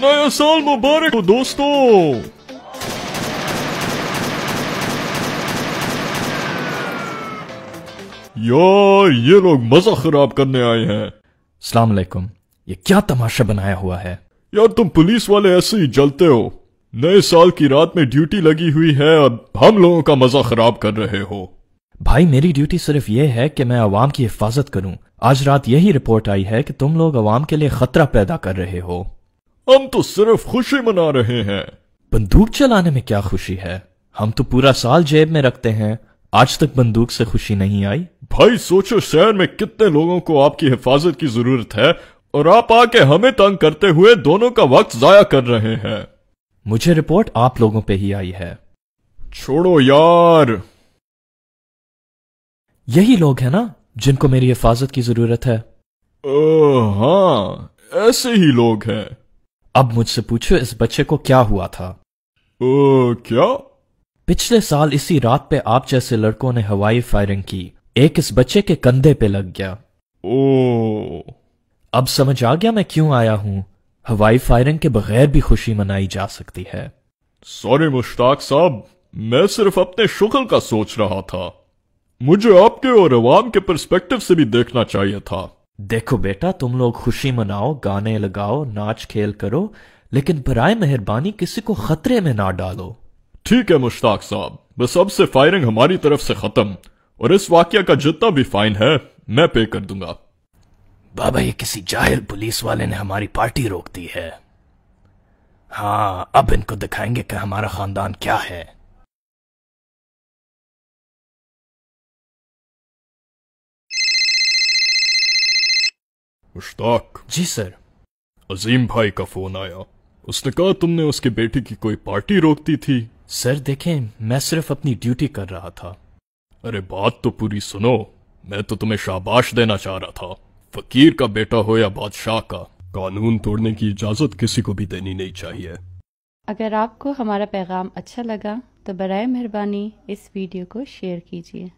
नया साल मुबारक हो दोस्तों यार ये लोग मजा खराब करने आए हैं सलाम अलैकुम ये क्या तमाशा बनाया हुआ है यार तुम पुलिस वाले ऐसे ही जलते हो नए साल की रात में ड्यूटी लगी हुई है और हम लोगों का मजा खराब कर रहे हो भाई मेरी ड्यूटी सिर्फ ये है कि मैं आवाम की हिफाजत करूं आज रात यही रिपोर्ट आई है कि तुम लोग आवाम के लिए खतरा पैदा कर रहे हो हम तो सिर्फ खुशी मना रहे हैं बंदूक चलाने में क्या खुशी है हम तो पूरा साल जेब में रखते हैं आज तक बंदूक से खुशी नहीं आई भाई सोचो शहर में कितने लोगों को आपकी हिफाजत की जरूरत है और आप आके हमें तंग करते हुए दोनों का वक्त जाया कर रहे हैं मुझे रिपोर्ट आप लोगों पे ही आई है छोड़ो यार यही लोग हैं ना जिनको मेरी हिफाजत की जरूरत है ओ, हाँ ऐसे ही लोग हैं अब मुझसे पूछो इस बच्चे को क्या हुआ था ओ, क्या पिछले साल इसी रात पे आप जैसे लड़कों ने हवाई फायरिंग की एक इस बच्चे के कंधे पे लग गया ओ अब समझ आ गया मैं क्यों आया हूं हवाई फायरिंग के बगैर भी खुशी मनाई जा सकती है सॉरी मुश्ताक साहब मैं सिर्फ अपने शुक्ल का सोच रहा था मुझे आपके और अवाम के परस्पेक्टिव से भी देखना चाहिए था देखो बेटा तुम लोग खुशी मनाओ गाने लगाओ नाच खेल करो लेकिन बरए मेहरबानी किसी को खतरे में ना डालो ठीक है मुश्ताक साहब बस अब से फायरिंग हमारी तरफ से खत्म और इस वाक्य का जितना भी फाइन है मैं पे कर दूंगा बाबा ये किसी जाहिल पुलिस वाले ने हमारी पार्टी रोक दी है हाँ अब इनको दिखाएंगे कि हमारा खानदान क्या है मुश्ताक जी सर अजीम भाई का फोन आया उसने कहा तुमने उसके बेटे की कोई पार्टी रोकती थी सर देखें मैं सिर्फ अपनी ड्यूटी कर रहा था अरे बात तो पूरी सुनो मैं तो तुम्हें शाबाश देना चाह रहा था फकीर का बेटा हो या बादशाह का कानून तोड़ने की इजाजत किसी को भी देनी नहीं चाहिए अगर आपको हमारा पैगाम अच्छा लगा तो बर मेहरबानी इस वीडियो को शेयर कीजिए